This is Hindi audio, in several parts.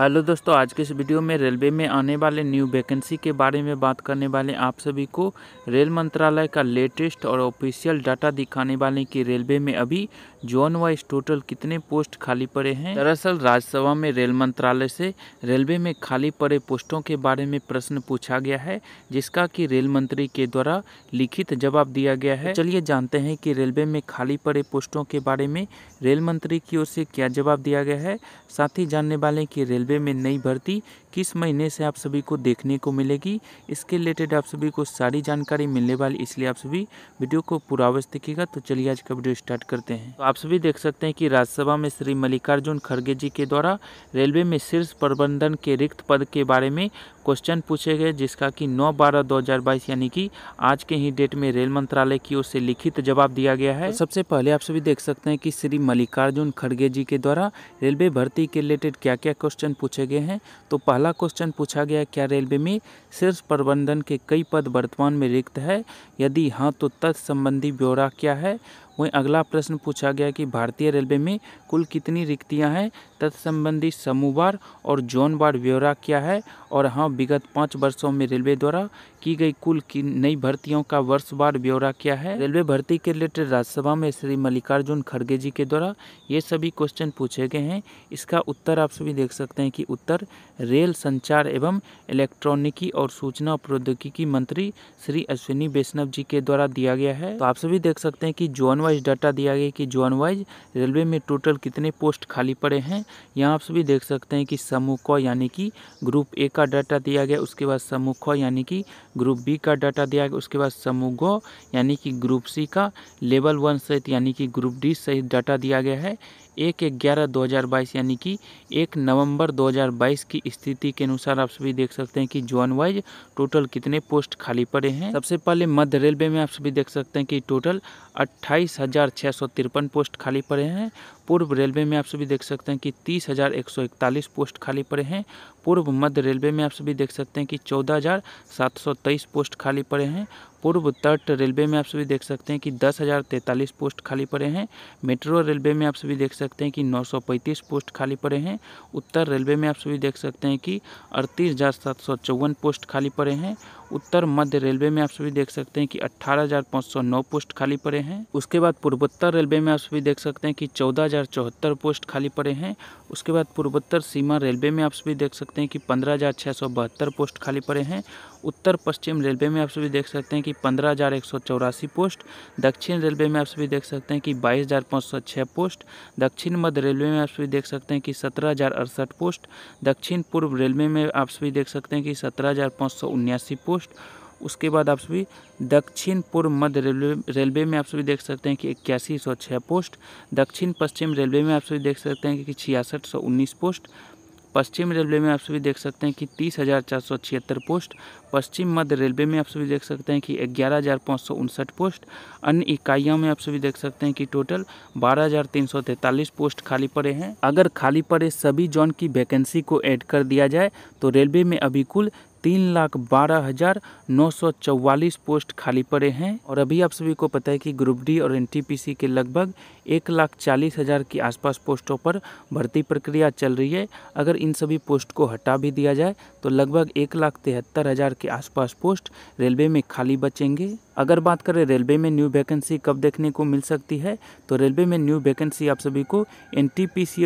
हेलो दोस्तों आज के इस वीडियो में रेलवे में आने वाले न्यू वैकेंसी के बारे में बात करने वाले आप सभी को रेल मंत्रालय का लेटेस्ट और ऑफिशियल डाटा दिखाने वाले कि रेलवे में अभी जोन वाइज टोटल कितने पोस्ट खाली पड़े हैं दरअसल राज्यसभा में रेल मंत्रालय से रेलवे में खाली पड़े पोस्टों के बारे में प्रश्न पूछा गया है जिसका कि रेल मंत्री के द्वारा लिखित जवाब दिया गया है चलिए जानते हैं कि रेलवे में खाली पड़े पोस्टों के बारे में रेल मंत्री की ओर से क्या जवाब दिया गया है साथ ही जानने वाले कि रेलवे में नई भर्ती किस महीने से आप सभी को देखने को मिलेगी इसके रिलेटेड आप सभी को सारी जानकारी मिलने वाली इसलिए आप सभी वीडियो को पूरा अवश्य देखिएगा तो चलिए आज का वीडियो स्टार्ट करते हैं तो आप सभी देख सकते हैं कि राज्यसभा में श्री मल्लिकार्जुन खड़गे जी के द्वारा रेलवे में शीर्ष प्रबंधन के रिक्त पद के बारे में क्वेश्चन पूछे गए जिसका कि 9 बारह 2022 यानी कि आज के ही डेट में रेल मंत्रालय की ओर से लिखित जवाब दिया गया है तो सबसे पहले आप सभी देख सकते हैं कि श्री मल्लिकार्जुन खड़गे जी के द्वारा रेलवे भर्ती के रिलेटेड क्या क्या क्वेश्चन पूछे गए हैं तो पहला क्वेश्चन पूछा गया क्या रेलवे में शीर्ष प्रबंधन के कई पद वर्तमान में रिक्त है यदि हाँ तो तत्सबंधी ब्यौरा क्या है वहीं अगला प्रश्न पूछा गया कि भारतीय रेलवे में कुल कितनी रिक्तियां हैं तत्संबंधी समूहवार और जोनवार ब्यौरा क्या है और हाँ विगत पाँच वर्षों में रेलवे द्वारा की गई कुल की नई भर्तियों का वर्षवार ब्यौरा क्या है रेलवे भर्ती के रिलेटेड राज्यसभा में श्री मल्लिकार्जुन खड़गे जी के द्वारा ये सभी क्वेश्चन पूछे गए हैं इसका उत्तर आप सभी देख सकते हैं कि उत्तर रेल संचार एवं इलेक्ट्रॉनिकी और सूचना प्रौद्योगिकी मंत्री श्री अश्विनी वैष्णव जी के द्वारा दिया गया है तो आप सभी देख सकते हैं कि जोनवार वाइज डाटा दिया गया कि जोन वाइज रेलवे में टोटल कितने पोस्ट खाली पड़े हैं यहाँ आप सभी देख सकते हैं कि समूह क यानी कि ग्रुप ए का डाटा दिया गया उसके बाद समूह ख यानी कि ग्रुप बी का डाटा दिया गया उसके बाद समूह ग यानी कि ग्रुप सी का लेवल वन सहित यानी कि ग्रुप डी सहित डाटा दिया गया है एक ग्यारह दो हज़ार बाईस यानी कि एक नवंबर दो हज़ार बाईस की स्थिति के अनुसार आप सभी देख सकते हैं कि जोन वाइज टोटल कितने पोस्ट खाली पड़े हैं सबसे पहले मध्य रेलवे में आप सभी देख सकते हैं कि टोटल अट्ठाईस पोस्ट खाली पड़े हैं पूर्व रेलवे में आप सभी देख सकते हैं कि तीस हज़ार एक सौ इकतालीस पोस्ट खाली पड़े हैं पूर्व मध्य रेलवे में आप सभी देख सकते हैं कि चौदह हज़ार सात सौ तेईस पोस्ट खाली पड़े हैं पूर्व तट रेलवे में आप सभी देख सकते हैं कि दस हज़ार तैंतालीस पोस्ट खाली पड़े हैं मेट्रो रेलवे में आप सभी देख सकते हैं कि नौ सौ पैंतीस पोस्ट खाली पड़े हैं उत्तर रेलवे में आप सभी देख सकते हैं कि अड़तीस हज़ार सात सौ चौवन पोस्ट खाली पड़े हैं उत्तर मध्य रेलवे में आप सभी देख सकते हैं कि अट्ठारह हज़ार पाँच सौ नौ पोस्ट खाली पड़े हैं उसके बाद पूर्वोत्तर रेलवे में आप सभी देख सकते हैं कि चौदह हज़ार हजार चौहत्तर पोस्ट खाली पड़े हैं उसके बाद पूर्वोत्तर सीमा रेलवे में आप सभी देख सकते हैं कि पंद्रह हजार सौ बहत्तर पोस्ट खाली पड़े हैं उत्तर पश्चिम रेलवे में आप सभी देख सकते हैं कि पंद्रह हजार एक सौ चौरासी पोस्ट दक्षिण रेलवे में आप सभी देख सकते हैं कि बाईस हजार सौ पोस्ट दक्षिण मध्य रेलवे में आप सभी देख सकते हैं कि सत्रह हजार अड़सठ पोस्ट दक्षिण पूर्व रेलवे में आप सभी देख सकते हैं कि सत्रह हजार सौ उन्यासी पोस्ट उसके बाद आप सभी दक्षिण पूर्व मध्य रेलवे रेलवे में आप सभी देख सकते हैं कि इक्यासी सौ छः पोस्ट दक्षिण पश्चिम रेलवे में आप सभी देख सकते हैं कि छियासठ सौ उन्नीस पोस्ट पश्चिम रेलवे में आप सभी देख सकते हैं कि तीस हज़ार चार सौ छिहत्तर पोस्ट पश्चिम मध्य रेलवे में आप सभी देख सकते हैं कि ग्यारह हज़ार पाँच सौ उनसठ पोस्ट अन्य इकाइयों में आप सभी देख सकते हैं कि टोटल बारह हज़ार तीन सौ तैंतालीस पोस्ट खाली पड़े हैं अगर खाली पड़े सभी जोन की वैकेंसी को ऐड कर दिया जाए तो रेलवे में अभी कुल तीन लाख बारह हज़ार नौ सौ चौवालीस पोस्ट खाली पड़े हैं और अभी आप सभी को पता है कि ग्रुप डी और एनटीपीसी के लगभग एक लाख चालीस हज़ार के आसपास पोस्टों पर भर्ती प्रक्रिया चल रही है अगर इन सभी पोस्ट को हटा भी दिया जाए तो लगभग एक लाख तिहत्तर हज़ार के आसपास पोस्ट रेलवे में खाली बचेंगे अगर बात करें रेलवे में न्यू वैकेंसी कब देखने को मिल सकती है तो रेलवे में न्यू वैकेंसी आप सभी को एन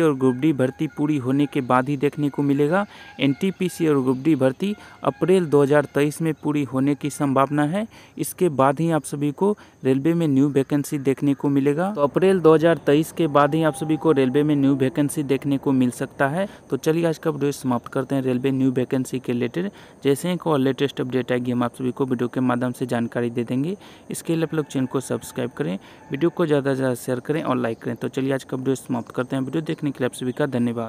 और ग्रुप डी भर्ती पूरी होने के बाद ही देखने को मिलेगा एन और ग्रुप डी भर्ती अप्रैल 2023 में पूरी होने की संभावना है इसके बाद ही आप सभी को रेलवे में न्यू वैकेंसी देखने को मिलेगा तो अप्रैल 2023 के बाद ही आप सभी को रेलवे में न्यू वैकेंसी देखने को मिल सकता है तो चलिए आज का वीडियो समाप्त करते हैं रेलवे न्यू वैकेंसी के रिलेटेड जैसे ही कोई लेटेस्ट अपडेट आएगी हम आप सभी को वीडियो के माध्यम से जानकारी दे देंगे इसके लिए आप लोग चैनल को सब्सक्राइब करें वीडियो को ज़्यादा से ज़्यादा शेयर करें और लाइक करें तो चलिए आज का वीडियो समाप्त करते हैं वीडियो देखने के लिए आप सभी का धन्यवाद